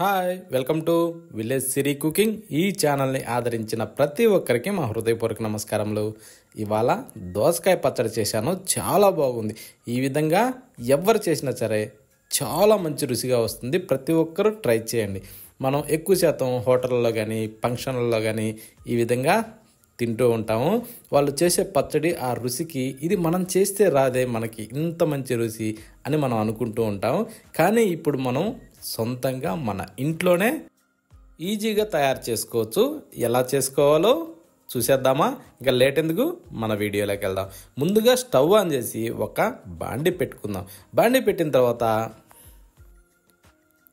hi welcome to village Siri cooking ఈ ఛానల్ని ఆదరించిన ప్రతి ఒక్కరికి మా హృదయపూర్వక నమస్కారములు ఇవాళ దోసకాయ పచ్చడి చేశాను చాలా బాగుంది ఈ విధంగా ఎవరు చేసినా సరే చాలా మంచి రుచిగా వస్తుంది ప్రతి ఒక్కరూ ట్రై చేయండి మనం ఎక్కువ శాతం హోటల్లో కానీ ఫంక్షన్లలో కానీ ఈ విధంగా తింటూ ఉంటాము వాళ్ళు చేసే పచ్చడి ఆ రుచికి ఇది మనం చేస్తే రాదే మనకి ఇంత మంచి రుచి అని మనం అనుకుంటూ ఉంటాము కానీ ఇప్పుడు మనం సొంతంగా మన ఇంట్లోనే ఈజీగా తయారు చేసుకోవచ్చు ఎలా చేసుకోవాలో చూసేద్దామా ఇంకా లేట్ ఎందుకు మన వీడియోలోకి వెళ్దాం ముందుగా స్టవ్ ఆన్ చేసి ఒక బాండి పెట్టుకుందాం బాండి పెట్టిన తర్వాత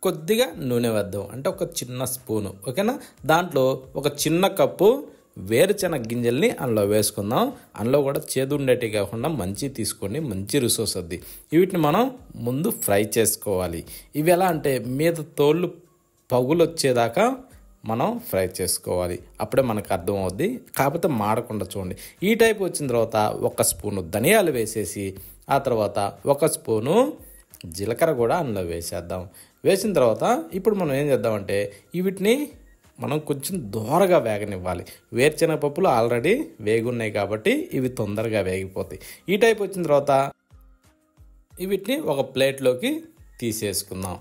కొద్దిగా నూనె వేద్దాం అంటే ఒక చిన్న స్పూను ఓకేనా దాంట్లో ఒక చిన్న కప్పు వేరుశెనగ గింజల్ని అందులో వేసుకుందాం అందులో కూడా చేదు ఉండేటివి కాకుండా మంచి తీసుకోండి మంచి రుచి వస్తుంది వీటిని మనం ముందు ఫ్రై చేసుకోవాలి ఇవి ఎలా అంటే మీద తోళ్ళు పగులు వచ్చేదాకా మనం ఫ్రై చేసుకోవాలి అప్పుడే మనకు అర్థమవుద్ది కాకపోతే మాడకుండా చూడండి ఈ టైప్ వచ్చిన తర్వాత ఒక స్పూను ధనియాలు వేసేసి ఆ తర్వాత ఒక స్పూను జీలకర్ర కూడా అందులో వేసేద్దాం వేసిన తర్వాత ఇప్పుడు మనం ఏం చేద్దామంటే వీటిని మనం కొంచెం దోరగా వేగనివ్వాలి వేరుశనగ పప్పులు ఆల్రెడీ వేగున్నాయి కాబట్టి ఇవి తొందరగా వేగిపోతాయి ఈ టైప్ వచ్చిన తర్వాత వీటిని ఒక ప్లేట్లోకి తీసేసుకుందాం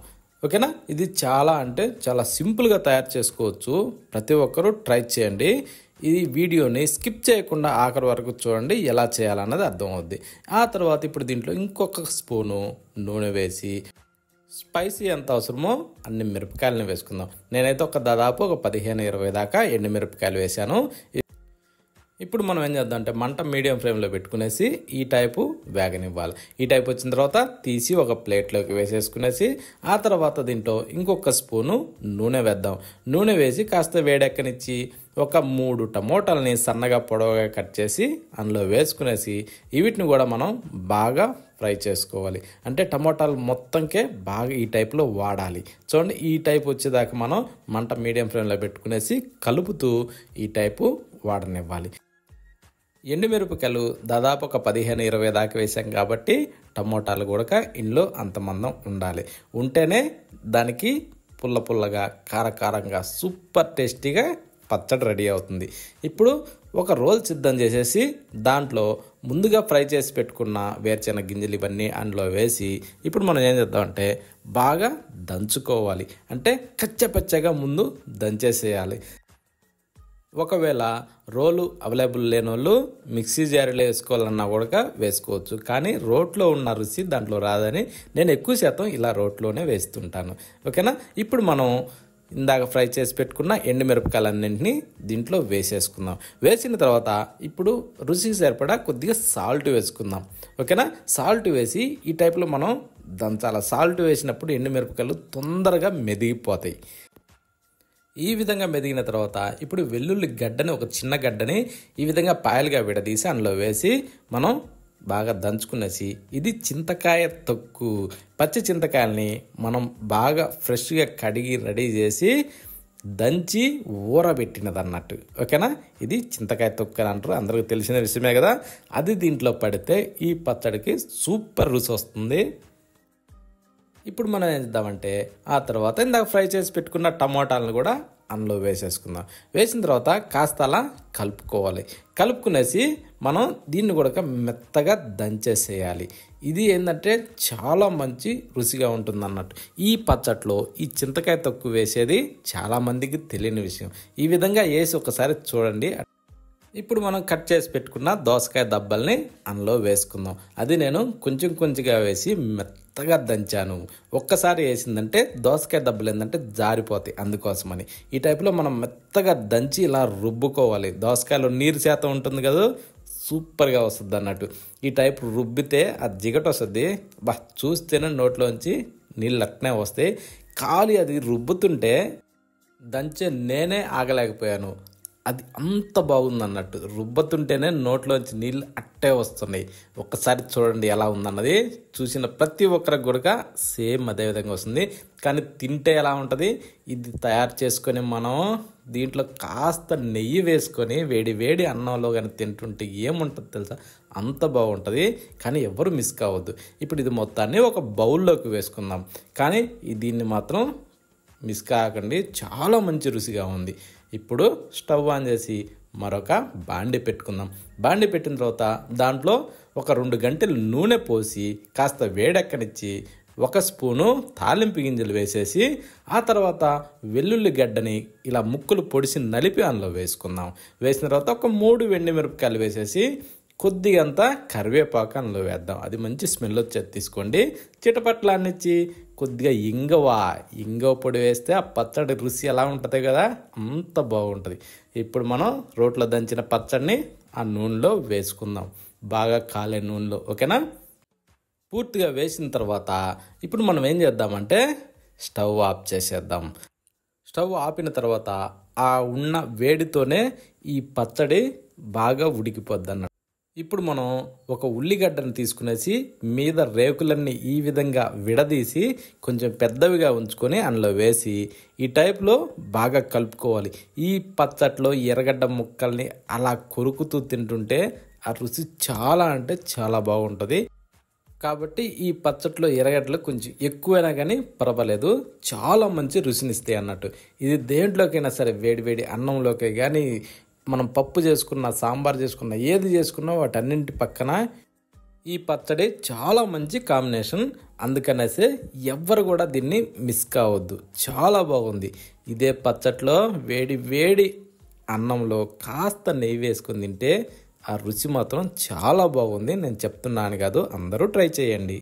ఓకేనా ఇది చాలా అంటే చాలా సింపుల్గా తయారు చేసుకోవచ్చు ప్రతి ఒక్కరూ ట్రై చేయండి ఈ వీడియోని స్కిప్ చేయకుండా ఆఖరి వరకు చూడండి ఎలా చేయాలన్నది అర్థమవుద్ది ఆ తర్వాత ఇప్పుడు దీంట్లో ఇంకొక స్పూను నూనె వేసి స్పైసీ ఎంత అవసరమో అన్ని మిరపకాయలను వేసుకుందాం నేనైతే ఒక దాదాపు ఒక పదిహేను ఇరవై దాకా ఎండు మిరపకాయలు వేశాను ఇప్పుడు మనం ఏం చేద్దాం అంటే మంట మీడియం ఫ్లేమ్లో పెట్టుకునేసి ఈ టైపు వేగనివ్వాలి ఈ టైప్ వచ్చిన తర్వాత తీసి ఒక ప్లేట్లోకి వేసేసుకునేసి ఆ తర్వాత దీంట్లో ఇంకొక స్పూను నూనె వేద్దాం నూనె వేసి కాస్త వేడెక్కనిచ్చి ఒక మూడు టమోటాలని సన్నగా పొడవగా కట్ చేసి అందులో వేసుకునేసి వీటిని కూడా మనం బాగా ఫ్రై చేసుకోవాలి అంటే టమోటాలు మొత్తంకే బాగా ఈ టైప్లో వాడాలి చూడండి ఈ టైప్ వచ్చేదాకా మనం మంట మీడియం ఫ్లేమ్లో పెట్టుకునేసి కలుపుతూ ఈ టైపు వాడనివ్వాలి ఎండుమిరపకాయలు దాదాపు ఒక పదిహేను ఇరవై దాకా వేసాం కాబట్టి టమోటాలు కూడా ఇంట్లో అంత మందం ఉండాలి ఉంటేనే దానికి పుల్ల పుల్లగా కారకారంగా సూపర్ టేస్టీగా పచ్చడి రెడీ అవుతుంది ఇప్పుడు ఒక రోల్ సిద్ధం చేసేసి దాంట్లో ముందుగా ఫ్రై చేసి పెట్టుకున్న వేరుచిన గింజలు ఇవన్నీ అందులో వేసి ఇప్పుడు మనం ఏం చేద్దామంటే బాగా దంచుకోవాలి అంటే కచ్చపచ్చగా ముందు దంచేసేయాలి ఒకవేళ రోలు అవైలబుల్ లేని వాళ్ళు మిక్సీ జారీలో వేసుకోవాలన్నా కూడా వేసుకోవచ్చు కానీ రోట్లో ఉన్న రుచి దాంట్లో రాదని నేను ఎక్కువ శాతం ఇలా రోట్లోనే వేస్తుంటాను ఓకేనా ఇప్పుడు మనం ఇందాక ఫ్రై చేసి పెట్టుకున్న ఎండుమిరపకాయలన్నింటినీ దీంట్లో వేసేసుకుందాం వేసిన తర్వాత ఇప్పుడు రుచికి సరిపడా కొద్దిగా సాల్ట్ వేసుకుందాం ఓకేనా సాల్ట్ వేసి ఈ టైప్లో మనం చాలా సాల్ట్ వేసినప్పుడు ఎండుమిరపకాయలు తొందరగా మెదిగిపోతాయి ఈ విధంగా మెదిగిన తర్వాత ఇప్పుడు వెల్లుల్లి గడ్డని ఒక చిన్న గడ్డని ఈ విధంగా పాయలుగా విడదీసి అందులో వేసి మనం బాగా దంచుకునేసి ఇది చింతకాయ తొక్కు పచ్చి చింతకాయల్ని మనం బాగా ఫ్రెష్గా కడిగి రెడీ చేసి దంచి ఊరబెట్టినది అన్నట్టు ఓకేనా ఇది చింతకాయ తొక్కు అని అంటారు అందరికీ తెలిసిన విషయమే కదా అది దీంట్లో పడితే ఈ పచ్చడికి సూపర్ రుచి వస్తుంది ఇప్పుడు మనం ఏం చేద్దామంటే ఆ తర్వాత ఇందాక ఫ్రై చేసి పెట్టుకున్న టమాటాలను కూడా అందులో వేసేసుకుందాం వేసిన తర్వాత కాస్త అలా కలుపుకోవాలి కలుపుకునేసి మనం దీన్ని కూడా మెత్తగా దంచేసేయాలి ఇది ఏంటంటే చాలా మంచి రుచిగా ఉంటుంది అన్నట్టు ఈ పచ్చట్లో ఈ చింతకాయ తక్కువ వేసేది చాలామందికి తెలియని విషయం ఈ విధంగా వేసి ఒకసారి చూడండి ఇప్పుడు మనం కట్ చేసి పెట్టుకున్న దోసకాయ దబ్బల్ని అందులో వేసుకుందాం అది నేను కొంచెం కొంచెంగా వేసి మెత్తగా దంచాను ఒక్కసారి వేసిందంటే దోసకాయ దెబ్బలు ఏంటంటే జారిపోతాయి అందుకోసమని ఈ టైప్లో మనం మెత్తగా దంచి ఇలా రుబ్బుకోవాలి దోసకాయలో నీరు శాతం ఉంటుంది కదా సూపర్గా వస్తుంది అన్నట్టు ఈ టైప్ రుబ్బితే ఆ జిగట వస్తుంది బా చూస్తేనే నోట్లోంచి నీళ్ళు అట్నే వస్తాయి కాలి అది రుబ్బుతుంటే దంచే నేనే ఆగలేకపోయాను అది అంత బాగుంది అన్నట్టు రుబ్బతుంటేనే నోట్లోంచి నీళ్ళు అట్టే వస్తున్నాయి ఒక్కసారి చూడండి ఎలా ఉందన్నది చూసిన ప్రతి ఒక్కరికి కూడా సేమ్ అదేవిధంగా వస్తుంది కానీ తింటే ఎలా ఉంటుంది ఇది తయారు చేసుకొని మనం దీంట్లో కాస్త నెయ్యి వేసుకొని వేడి వేడి అన్నంలో కానీ తింటుంటే ఏముంటుంది తెలుసా అంత బాగుంటుంది కానీ ఎవరు మిస్ కావద్దు ఇప్పుడు ఇది మొత్తాన్ని ఒక బౌల్లోకి వేసుకుందాం కానీ దీన్ని మాత్రం మిస్ కాకండి చాలా మంచి రుచిగా ఉంది ఇప్పుడు స్టవ్ ఆన్ చేసి మరొక బాండి పెట్టుకుందాం బాండి పెట్టిన తర్వాత దాంట్లో ఒక రెండు గంటలు నూనె పోసి కాస్త వేడెక్కనిచ్చి ఒక స్పూను తాలింపు గింజలు వేసేసి ఆ తర్వాత వెల్లుల్లి గడ్డని ఇలా ముక్కులు పొడిసి నలిపి అందులో వేసుకుందాం వేసిన తర్వాత ఒక మూడు వెండి మిరపకాయలు వేసేసి కొద్దిగా అంతా కరివేపాకు అందులో వేద్దాం అది మంచి స్మెల్ వచ్చేది తీసుకోండి చిటపట్లాన్నిచ్చి కొద్దిగా ఇంగవ ఇంగవ పొడి వేస్తే ఆ పచ్చడి రుచి ఎలా ఉంటుంది కదా అంత బాగుంటుంది ఇప్పుడు మనం రోట్లో దంచిన పచ్చడిని ఆ నూనెలో వేసుకుందాం బాగా కాలే నూనెలో ఓకేనా పూర్తిగా వేసిన తర్వాత ఇప్పుడు మనం ఏం చేద్దామంటే స్టవ్ ఆఫ్ చేసేద్దాం స్టవ్ ఆపిన తర్వాత ఆ ఉన్న వేడితోనే ఈ పచ్చడి బాగా ఉడికిపోద్ది ఇప్పుడు మనం ఒక ఉల్లిగడ్డను తీసుకునేసి మీద రేకులన్నీ ఈ విధంగా విడదీసి కొంచెం పెద్దవిగా ఉంచుకొని అందులో వేసి ఈ టైప్లో బాగా కలుపుకోవాలి ఈ పచ్చట్లో ఎర్రగడ్డ ముక్కల్ని అలా కొరుకుతూ తింటుంటే ఆ రుచి చాలా అంటే చాలా బాగుంటుంది కాబట్టి ఈ పచ్చట్లో ఎర్రగడ్డలు కొంచెం ఎక్కువైనా కానీ పర్వాలేదు చాలా మంచి రుచినిస్తాయి అన్నట్టు ఇది దేంట్లోకైనా సరే వేడివేడి అన్నంలోకి కానీ మనం పప్పు చేసుకున్న సాంబార్ చేసుకున్న ఏది చేసుకున్నా వాటన్నింటి పక్కన ఈ పచ్చడి చాలా మంచి కాంబినేషన్ అందుకనేసి ఎవ్వరు కూడా దీన్ని మిస్ కావద్దు చాలా బాగుంది ఇదే పచ్చట్లో వేడి వేడి అన్నంలో కాస్త నెయ్యి వేసుకుని తింటే ఆ రుచి మాత్రం చాలా బాగుంది నేను చెప్తున్నాను కాదు అందరూ ట్రై చేయండి